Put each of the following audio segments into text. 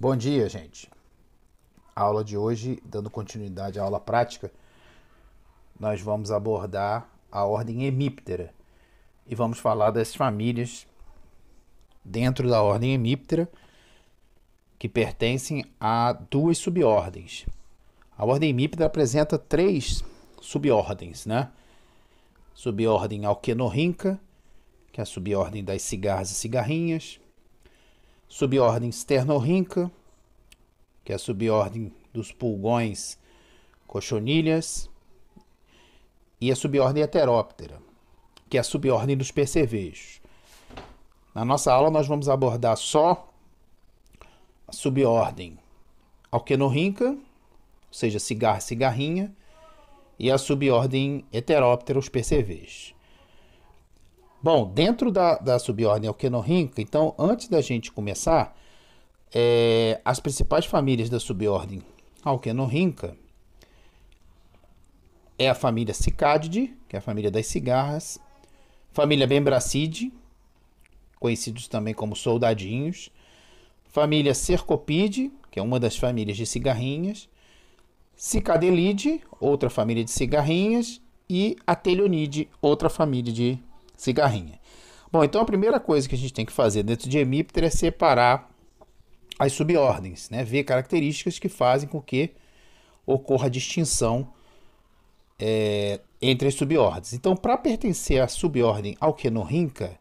Bom dia, gente. A aula de hoje, dando continuidade à aula prática, nós vamos abordar a ordem hemíptera e vamos falar das famílias dentro da ordem hemíptera que pertencem a duas subordens. A ordem hemíptera apresenta três subordens, né? subordem alquenorrinca, que é a subordem das cigarras e cigarrinhas, subordem sternorrinca, que é a subordem dos pulgões cochonilhas, e a é subordem heteróptera, que é a subordem dos percevejos. Na nossa aula, nós vamos abordar só a subordem alquenorrinca, ou seja, cigarra e cigarrinha, e a subordem Heterópteros perceves. Bom, dentro da, da subordem Alquenorrinca, então, antes da gente começar, é, as principais famílias da subordem Alquenorrinca é a família Cicádide, que é a família das cigarras, família Bembracide, conhecidos também como soldadinhos, família Cercopide, que é uma das famílias de cigarrinhas, Cicadelide, outra família de cigarrinhas, e a telionide, outra família de cigarrinha. Bom, então a primeira coisa que a gente tem que fazer dentro de hemíptera é separar as subordens, né? ver características que fazem com que ocorra a distinção é, entre as subordens. Então, para pertencer à subordem Alquenorrinca,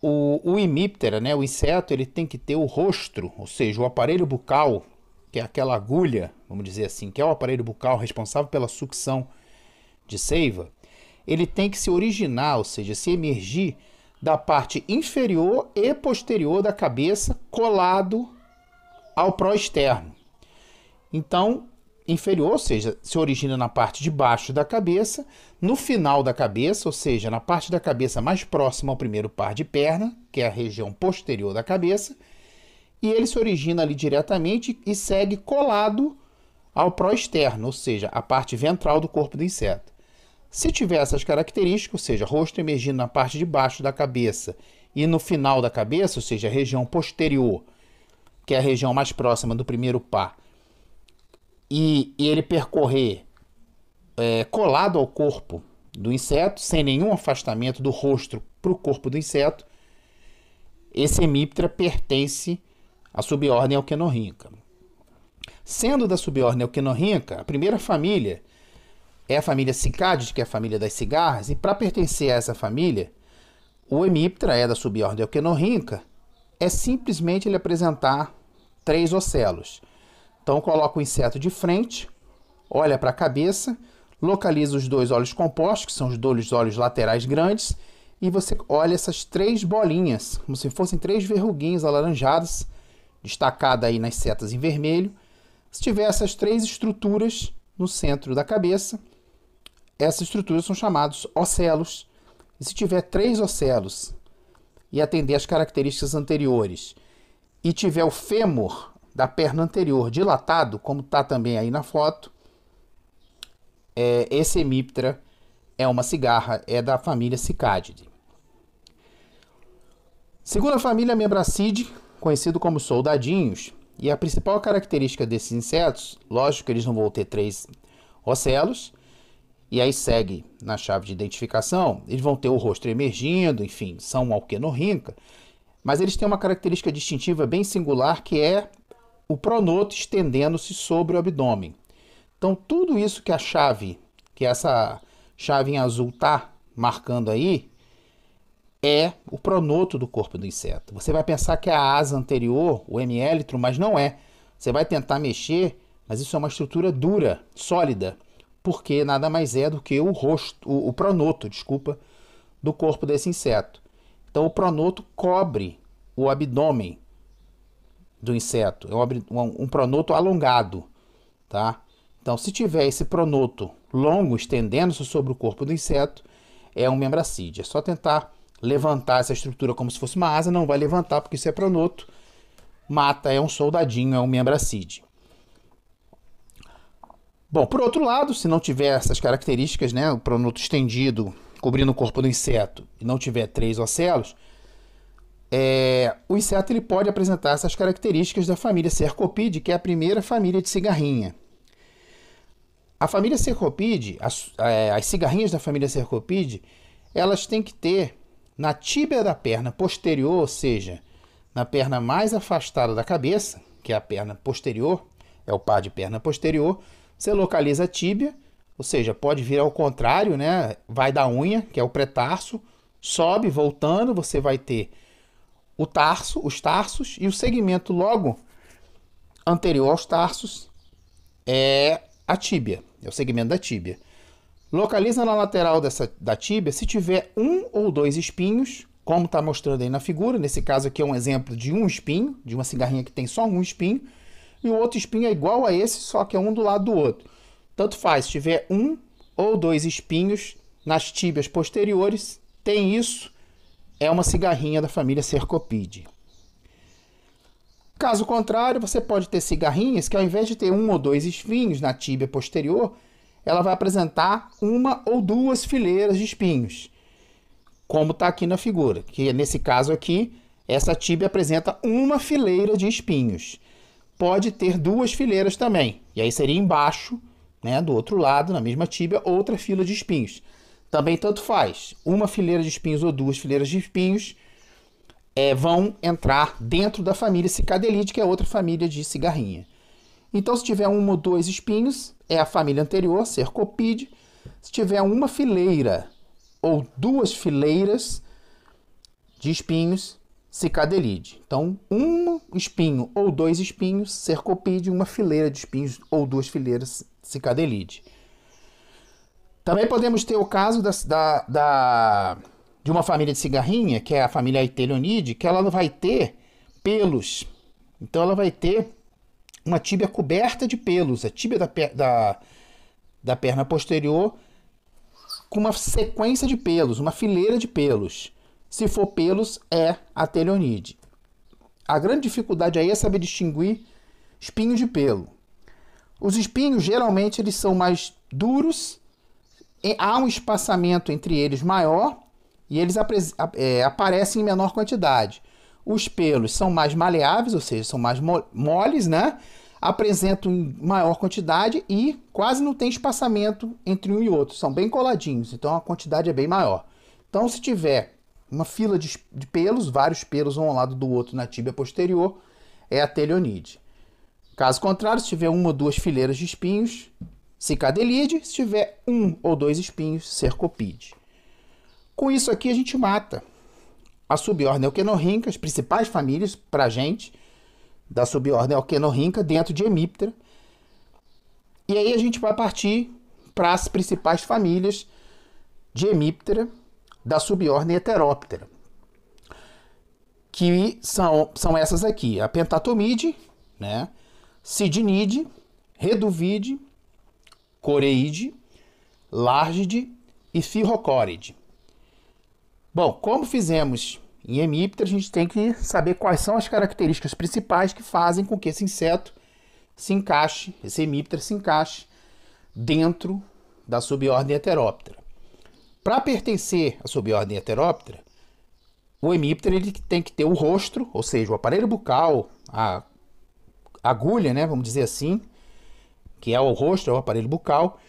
o, o hemíptera, né, o inseto, ele tem que ter o rostro, ou seja, o aparelho bucal que é aquela agulha, vamos dizer assim, que é o aparelho bucal responsável pela sucção de seiva, ele tem que se originar, ou seja, se emergir da parte inferior e posterior da cabeça, colado ao pró-externo. Então, inferior, ou seja, se origina na parte de baixo da cabeça, no final da cabeça, ou seja, na parte da cabeça mais próxima ao primeiro par de perna, que é a região posterior da cabeça, e ele se origina ali diretamente e segue colado ao pró-externo, ou seja, a parte ventral do corpo do inseto. Se tiver essas características, ou seja, rosto emergindo na parte de baixo da cabeça e no final da cabeça, ou seja, a região posterior, que é a região mais próxima do primeiro par, e, ele percorrer é, colado ao corpo do inseto, sem nenhum afastamento do rosto para o corpo do inseto, esse hemíptera pertence a subordem alquenorrinca. É Sendo da subordem alquenorrinca, a primeira família é a família Cicades, que é a família das cigarras, e para pertencer a essa família, o Hemiptera é da subordem alquenorrinca, é simplesmente ele apresentar três ocelos. Então coloca o inseto de frente, olha para a cabeça, localiza os dois olhos compostos, que são os dois olhos laterais grandes, e você olha essas três bolinhas, como se fossem três verruguinhas alaranjadas, destacada aí nas setas em vermelho, se tiver essas três estruturas no centro da cabeça, essas estruturas são chamados ocelos. E se tiver três ocelos e atender às características anteriores, e tiver o fêmur da perna anterior dilatado, como está também aí na foto, é, esse hemíptera é uma cigarra, é da família Cicádidae. Segunda família, Membracidae, conhecido como soldadinhos. E a principal característica desses insetos, lógico que eles não vão ter três ocelos, e aí segue na chave de identificação, eles vão ter o rosto emergindo, enfim, são alquenorrinca, mas eles têm uma característica distintiva bem singular que é o pronoto estendendo-se sobre o abdômen. Então, tudo isso que a chave, que essa chave em azul está marcando aí, é o pronoto do corpo do inseto. Você vai pensar que é a asa anterior, o hemélitro, mas não é. Você vai tentar mexer, mas isso é uma estrutura dura, sólida, porque nada mais é do que o rosto, o, o pronoto, desculpa, do corpo desse inseto. Então o pronoto cobre o abdômen do inseto. É um, um pronoto alongado, tá? Então, se tiver esse pronoto longo estendendo-se sobre o corpo do inseto, é um membracídeo. É só tentar levantar essa estrutura como se fosse uma asa, não vai levantar porque isso é pronoto. Mata é um soldadinho, é um membracide. Bom, por outro lado, se não tiver essas características, né, o pronoto estendido cobrindo o corpo do inseto e não tiver três ocelos, é, o inseto ele pode apresentar essas características da família Cercopide, que é a primeira família de cigarrinha. A família Cercopide, as, é, as cigarrinhas da família Cercopide, elas têm que ter na tíbia da perna posterior, ou seja, na perna mais afastada da cabeça, que é a perna posterior, é o par de perna posterior, você localiza a tíbia, ou seja, pode vir ao contrário, né? Vai da unha, que é o pretarso, sobe, voltando, você vai ter o tarso, os tarsos e o segmento logo anterior aos tarsos é a tíbia, é o segmento da tíbia. Localiza na lateral dessa, da tíbia se tiver um ou dois espinhos, como está mostrando aí na figura. Nesse caso aqui é um exemplo de um espinho, de uma cigarrinha que tem só um espinho. E o outro espinho é igual a esse, só que é um do lado do outro. Tanto faz, se tiver um ou dois espinhos nas tíbias posteriores, tem isso, é uma cigarrinha da família Cercopide. Caso contrário, você pode ter cigarrinhas que ao invés de ter um ou dois espinhos na tíbia posterior, ela vai apresentar uma ou duas fileiras de espinhos, como está aqui na figura, que nesse caso aqui, essa tíbia apresenta uma fileira de espinhos. Pode ter duas fileiras também, e aí seria embaixo, né, do outro lado, na mesma tíbia, outra fila de espinhos. Também tanto faz, uma fileira de espinhos ou duas fileiras de espinhos é, vão entrar dentro da família cicadelite, que é outra família de cigarrinha. Então, se tiver um ou dois espinhos, é a família anterior, cercopide. Se tiver uma fileira ou duas fileiras de espinhos, cicadelide. Então, um espinho ou dois espinhos, cercopide, uma fileira de espinhos ou duas fileiras, cicadelide. Também podemos ter o caso da, da, da, de uma família de cigarrinha, que é a família Aitelionide, que ela vai ter pelos. Então, ela vai ter uma tíbia coberta de pelos, a tíbia da, da, da perna posterior com uma sequência de pelos, uma fileira de pelos. Se for pelos, é a telionide. A grande dificuldade aí é saber distinguir espinho de pelo. Os espinhos geralmente eles são mais duros, há um espaçamento entre eles maior e eles é, aparecem em menor quantidade. Os pelos são mais maleáveis, ou seja, são mais moles, né? Apresentam maior quantidade e quase não tem espaçamento entre um e outro. São bem coladinhos, então a quantidade é bem maior. Então, se tiver uma fila de, de pelos, vários pelos um ao lado do outro na tíbia posterior, é a telionide. Caso contrário, se tiver uma ou duas fileiras de espinhos, cicadelide. Se tiver um ou dois espinhos, cercopide. Com isso aqui a gente mata a subordem Alquenorrinca, as principais famílias para a gente, da subordem Alquenorrinca, dentro de Hemiptera. E aí a gente vai partir para as principais famílias de Hemiptera, da subordem Heteróptera, que são, são essas aqui, a Pentatomide, né? Sidinide, Reduvide, Coreide, Largide e Firrocóride. Bom, como fizemos em hemíptero, a gente tem que saber quais são as características principais que fazem com que esse inseto se encaixe, esse hemíptero se encaixe dentro da subordem heteróptera. Para pertencer à subordem heteróptera, o hemíptero ele tem que ter o rostro, ou seja, o aparelho bucal, a agulha, né, vamos dizer assim, que é o rosto, é o aparelho bucal,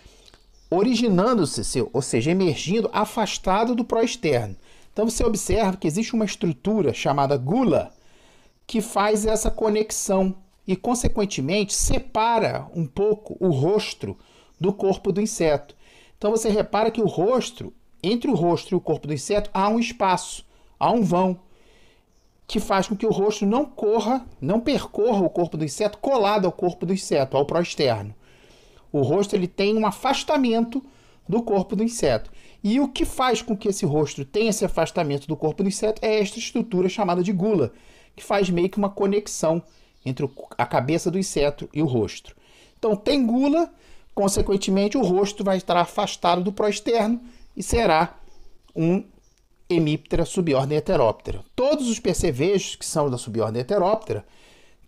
originando-se, ou seja, emergindo afastado do pró-externo. Então você observa que existe uma estrutura chamada gula que faz essa conexão e, consequentemente, separa um pouco o rosto do corpo do inseto. Então você repara que o rosto, entre o rosto e o corpo do inseto, há um espaço, há um vão que faz com que o rosto não corra, não percorra o corpo do inseto colado ao corpo do inseto, ao pró-externo. O rosto ele tem um afastamento do corpo do inseto. E o que faz com que esse rosto tenha esse afastamento do corpo do inseto é esta estrutura chamada de gula, que faz meio que uma conexão entre a cabeça do inseto e o rosto. Então, tem gula, consequentemente, o rosto vai estar afastado do proesterno e será um hemíptera subordem heteróptera. Todos os percevejos que são da subordem heteróptera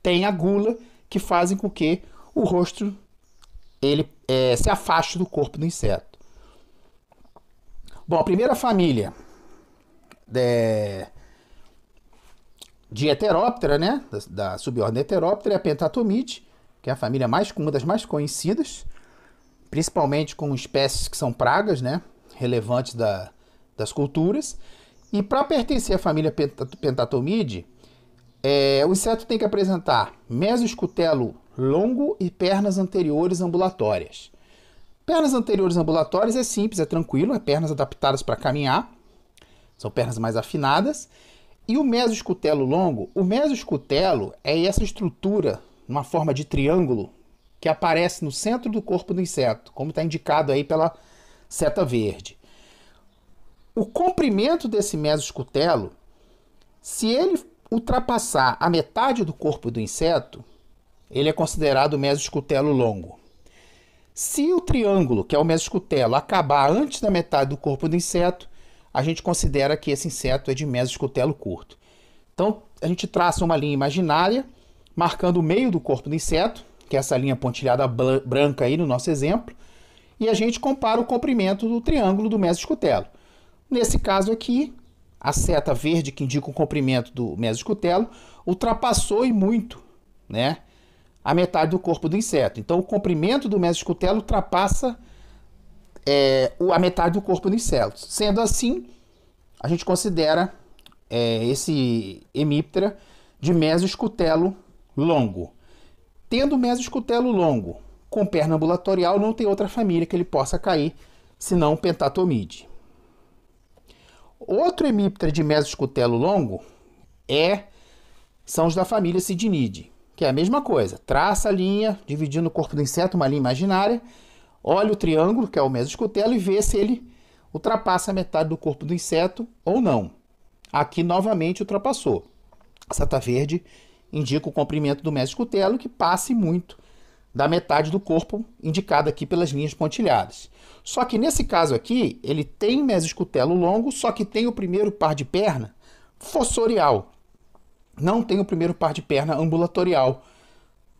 têm a gula que fazem com que o rosto ele é, se afaste do corpo do inseto. Bom, a primeira família é, de heteróptera, né? Da, da subordem heteróptera é a pentatomite, que é a família mais, uma das mais conhecidas, principalmente com espécies que são pragas, né? Relevantes da, das culturas. E para pertencer à família Pentatomide, é, o inseto tem que apresentar mesoscutelo longo e pernas anteriores ambulatórias. Pernas anteriores ambulatórias é simples, é tranquilo, é pernas adaptadas para caminhar, são pernas mais afinadas. E o mesoscutelo longo, o mesoscutelo é essa estrutura, uma forma de triângulo, que aparece no centro do corpo do inseto, como está indicado aí pela seta verde. O comprimento desse mesoscutelo, se ele ultrapassar a metade do corpo do inseto, ele é considerado mesoscutelo longo. Se o triângulo, que é o mesoscutelo, acabar antes da metade do corpo do inseto, a gente considera que esse inseto é de mesoscutelo curto. Então, a gente traça uma linha imaginária, marcando o meio do corpo do inseto, que é essa linha pontilhada branca aí no nosso exemplo, e a gente compara o comprimento do triângulo do mesoscutelo. Nesse caso aqui, a seta verde que indica o comprimento do mesoscutelo ultrapassou e muito, né? a metade do corpo do inseto. Então, o comprimento do mesoscutelo ultrapassa é, a metade do corpo do inseto. Sendo assim, a gente considera é, esse hemíptera de mesoscutelo longo. Tendo mesoscutelo longo com perna ambulatorial, não tem outra família que ele possa cair, senão pentatomide. Outro hemíptera de mesoscutelo longo é são os da família Cidinidae que é a mesma coisa. Traça a linha, dividindo o corpo do inseto, uma linha imaginária, olha o triângulo, que é o mesoscutelo, e vê se ele ultrapassa a metade do corpo do inseto ou não. Aqui, novamente, ultrapassou. A seta tá verde indica o comprimento do mesoscutelo, que passe muito da metade do corpo, indicada aqui pelas linhas pontilhadas. Só que nesse caso aqui, ele tem mesoscutelo longo, só que tem o primeiro par de perna fossorial, não tem o primeiro par de perna ambulatorial,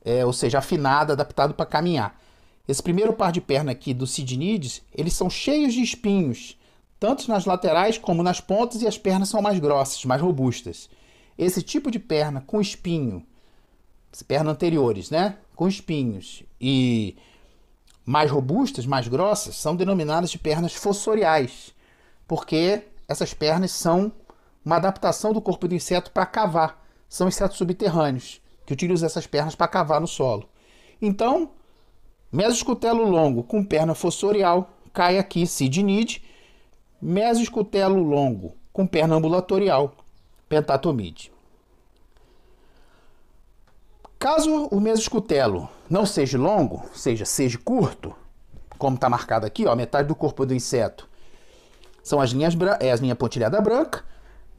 é, ou seja, afinada, adaptado para caminhar. Esse primeiro par de perna aqui do Sidnides, eles são cheios de espinhos, tanto nas laterais como nas pontas, e as pernas são mais grossas, mais robustas. Esse tipo de perna com espinho, pernas anteriores, né? Com espinhos e mais robustas, mais grossas, são denominadas de pernas fossoriais, porque essas pernas são uma adaptação do corpo do inseto para cavar são insetos subterrâneos, que utilizam essas pernas para cavar no solo. Então, mesoscutelo longo com perna fossorial cai aqui sidinide. mesoscutelo longo com perna ambulatorial, pentatomide. Caso o mesoscutelo não seja longo, seja seja curto, como está marcado aqui, ó, metade do corpo do inseto são as linhas é a linha pontilhada branca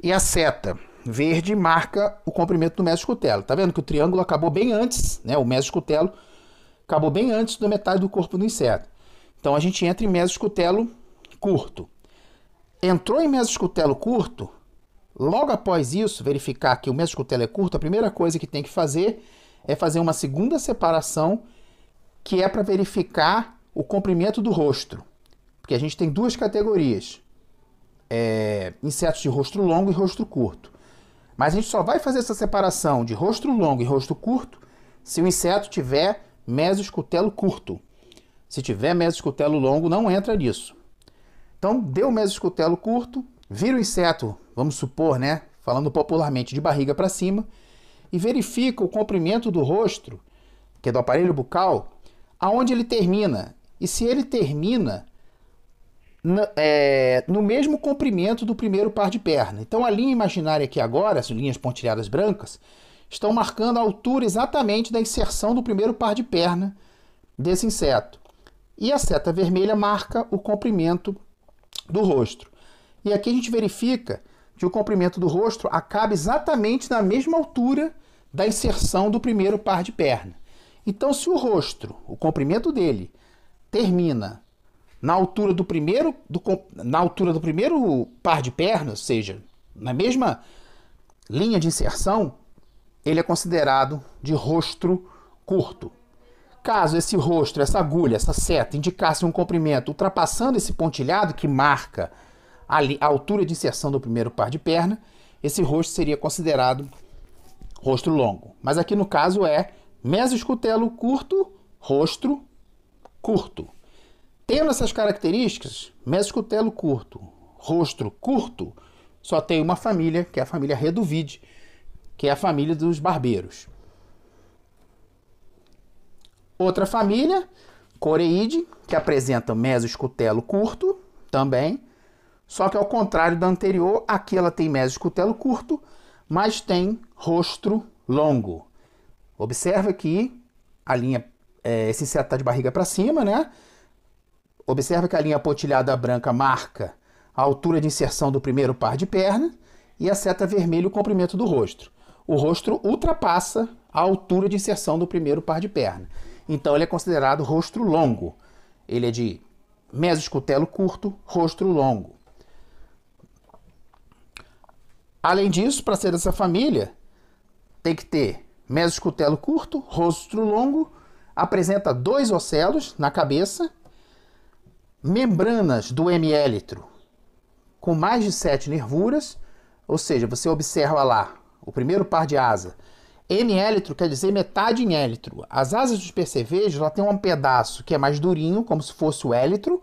e a seta verde marca o comprimento do cutelo. Tá vendo que o triângulo acabou bem antes, né? O cutelo acabou bem antes da metade do corpo do inseto. Então a gente entra em cutelo curto. Entrou em cutelo curto, logo após isso, verificar que o cutelo é curto, a primeira coisa que tem que fazer é fazer uma segunda separação, que é para verificar o comprimento do rosto. Porque a gente tem duas categorias: é, insetos de rosto longo e rosto curto. Mas a gente só vai fazer essa separação de rosto longo e rosto curto se o inseto tiver mesoscutelo curto. Se tiver mesoscutelo longo, não entra nisso. Então, deu mesoscutelo curto, vira o inseto, vamos supor, né, falando popularmente, de barriga para cima, e verifica o comprimento do rosto, que é do aparelho bucal, aonde ele termina. E se ele termina no, é, no mesmo comprimento do primeiro par de perna. Então a linha imaginária aqui agora, as linhas pontilhadas brancas, estão marcando a altura exatamente da inserção do primeiro par de perna desse inseto. E a seta vermelha marca o comprimento do rosto. E aqui a gente verifica que o comprimento do rosto acaba exatamente na mesma altura da inserção do primeiro par de perna. Então, se o rosto, o comprimento dele, termina na altura do primeiro do, na altura do primeiro par de pernas, ou seja, na mesma linha de inserção, ele é considerado de rostro curto. Caso esse rostro, essa agulha, essa seta indicasse um comprimento ultrapassando esse pontilhado que marca a, a altura de inserção do primeiro par de perna, esse rostro seria considerado rostro longo. Mas aqui no caso é mesoscutelo curto, rostro curto. Tendo essas características, mescutelo curto, rosto curto, só tem uma família, que é a família Reduvide, que é a família dos barbeiros. Outra família, Coreide, que apresenta mesoscutelo curto também, só que ao contrário da anterior, aqui ela tem mesoscutelo curto, mas tem rosto longo. Observa que a linha é, esse seta está de barriga para cima, né? Observe que a linha pontilhada branca marca a altura de inserção do primeiro par de perna e a seta vermelha o comprimento do rosto. O rosto ultrapassa a altura de inserção do primeiro par de perna. Então ele é considerado rosto longo. Ele é de mesoscutelo curto, rosto longo. Além disso, para ser dessa família, tem que ter mesoscutelo curto, rosto longo, apresenta dois ocelos na cabeça membranas do hemiélitro com mais de sete nervuras, ou seja, você observa lá o primeiro par de asa. Hemiélitro quer dizer metade em élitro. As asas dos percevejos lá tem um pedaço que é mais durinho, como se fosse o élitro,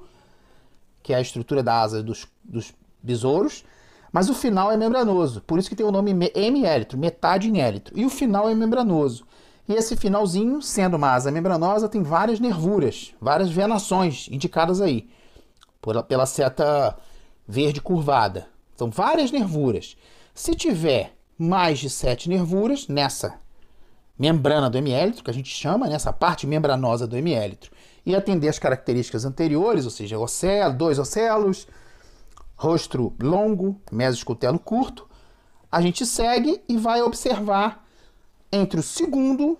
que é a estrutura da asa dos, dos besouros, mas o final é membranoso, por isso que tem o nome hemiélitro, metade em élitro. E o final é membranoso. E esse finalzinho, sendo uma asa membranosa, tem várias nervuras, várias venações indicadas aí, pela seta verde curvada. são várias nervuras. Se tiver mais de sete nervuras nessa membrana do hemiélitro, que a gente chama, nessa né, parte membranosa do hemiélitro, e atender as características anteriores, ou seja, ocelo, dois ocelos, rosto longo, mesoscutelo curto, a gente segue e vai observar entre o segundo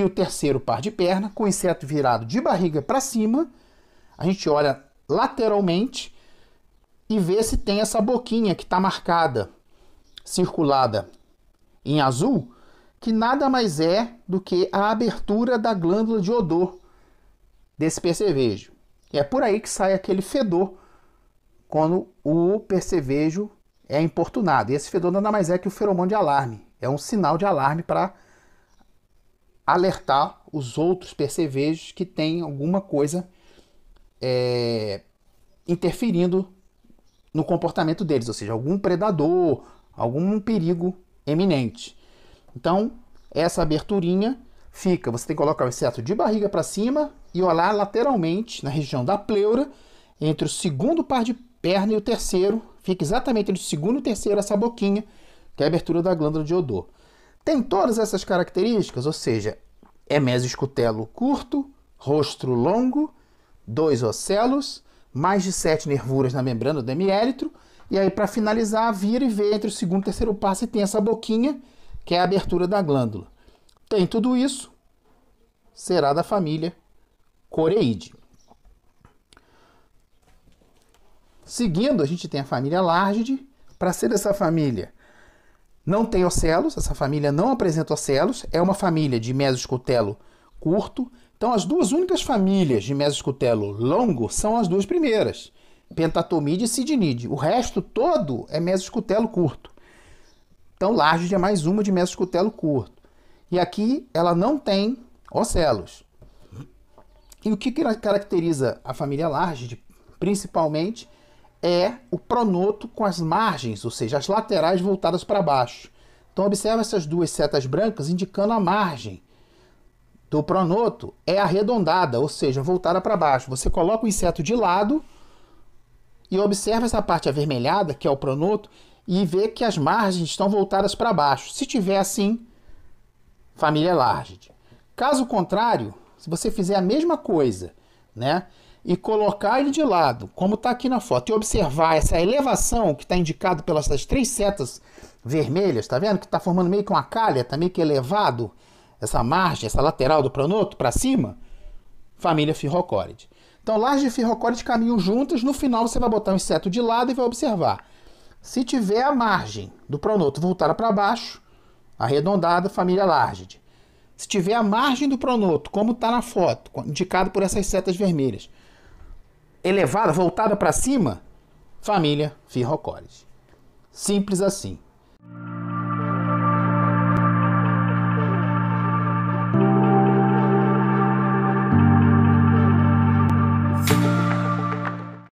e o terceiro par de perna, com o inseto virado de barriga para cima. A gente olha lateralmente e vê se tem essa boquinha que está marcada, circulada em azul, que nada mais é do que a abertura da glândula de odor desse percevejo. E é por aí que sai aquele fedor quando o percevejo é importunado. E esse fedor nada mais é que o feromônio de alarme. É um sinal de alarme para alertar os outros percevejos que tem alguma coisa é, interferindo no comportamento deles, ou seja, algum predador, algum perigo eminente. Então, essa aberturinha fica, você tem que colocar o inseto de barriga para cima e olhar lateralmente na região da pleura, entre o segundo par de perna e o terceiro, fica exatamente entre o segundo e o terceiro essa boquinha, que é a abertura da glândula de odor. Tem todas essas características, ou seja, é mesoscutelo curto, rostro longo, dois ocelos, mais de sete nervuras na membrana do hemiélitro, e aí para finalizar vira e vê entre o segundo e o terceiro passo e tem essa boquinha, que é a abertura da glândula. Tem tudo isso, será da família Coreide. Seguindo, a gente tem a família Largide. Para ser dessa família, não tem ocelos, essa família não apresenta ocelos, é uma família de mesoscutelo curto. Então, as duas únicas famílias de mesoscutelo longo são as duas primeiras, pentatomide e sidinide. O resto todo é mesoscutelo curto. Então, Large é mais uma de mesoscutelo curto. E aqui ela não tem ocelos. E o que caracteriza a família Large, principalmente, é o pronoto com as margens, ou seja, as laterais voltadas para baixo. Então observa essas duas setas brancas indicando a margem do pronoto é arredondada, ou seja, voltada para baixo. Você coloca o inseto de lado e observa essa parte avermelhada, que é o pronoto, e vê que as margens estão voltadas para baixo. Se tiver assim, família large. Caso contrário, se você fizer a mesma coisa, né? e colocar ele de lado, como está aqui na foto, e observar essa elevação que está indicado pelas três setas vermelhas, está vendo? Que está formando meio que uma calha, está meio que elevado essa margem, essa lateral do pronoto para cima, família Firrocorid. Então, lajes e Firrocorid caminham juntas, no final você vai botar o inseto de lado e vai observar. Se tiver a margem do pronoto voltada para baixo, arredondada, família Largide. Se tiver a margem do pronoto, como está na foto, indicado por essas setas vermelhas, elevada, voltada para cima, família Firrocoris. Simples assim.